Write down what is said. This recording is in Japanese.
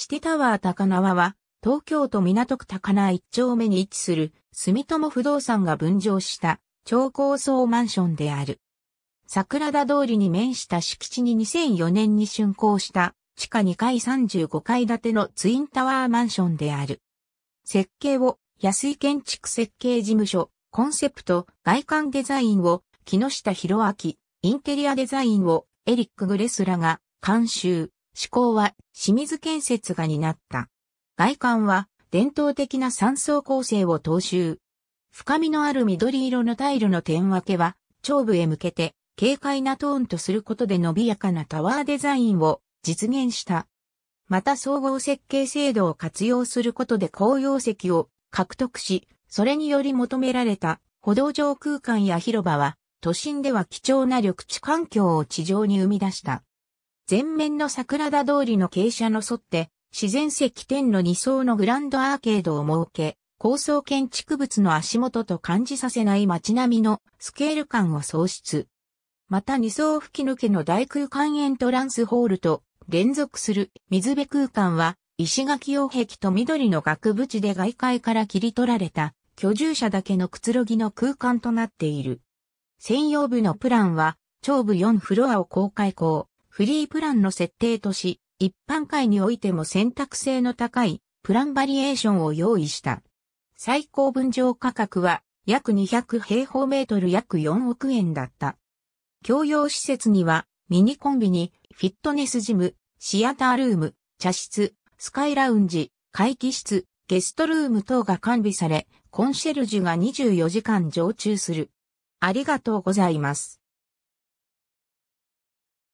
シティタワー高輪は、東京都港区高輪一丁目に位置する、住友不動産が分譲した、超高層マンションである。桜田通りに面した敷地に2004年に竣工した、地下2階35階建てのツインタワーマンションである。設計を、安井建築設計事務所、コンセプト、外観デザインを、木下博明、インテリアデザインを、エリック・グレスラが、監修。思考は清水建設が担った。外観は伝統的な三層構成を踏襲。深みのある緑色のタイルの点分けは、頂部へ向けて軽快なトーンとすることで伸びやかなタワーデザインを実現した。また総合設計制度を活用することで紅葉石を獲得し、それにより求められた歩道上空間や広場は、都心では貴重な緑地環境を地上に生み出した。前面の桜田通りの傾斜の沿って、自然石天の2層のグランドアーケードを設け、高層建築物の足元と感じさせない街並みのスケール感を創出。また2層吹き抜けの大空間エントランスホールと連続する水辺空間は、石垣用壁と緑の額縁で外界から切り取られた居住者だけのくつろぎの空間となっている。専用部のプランは、長部4フロアを公開校、フリープランの設定とし、一般会においても選択性の高いプランバリエーションを用意した。最高分譲価格は約200平方メートル約4億円だった。共用施設にはミニコンビニ、フィットネスジム、シアタールーム、茶室、スカイラウンジ、会議室、ゲストルーム等が完備され、コンシェルジュが24時間常駐する。ありがとうございます。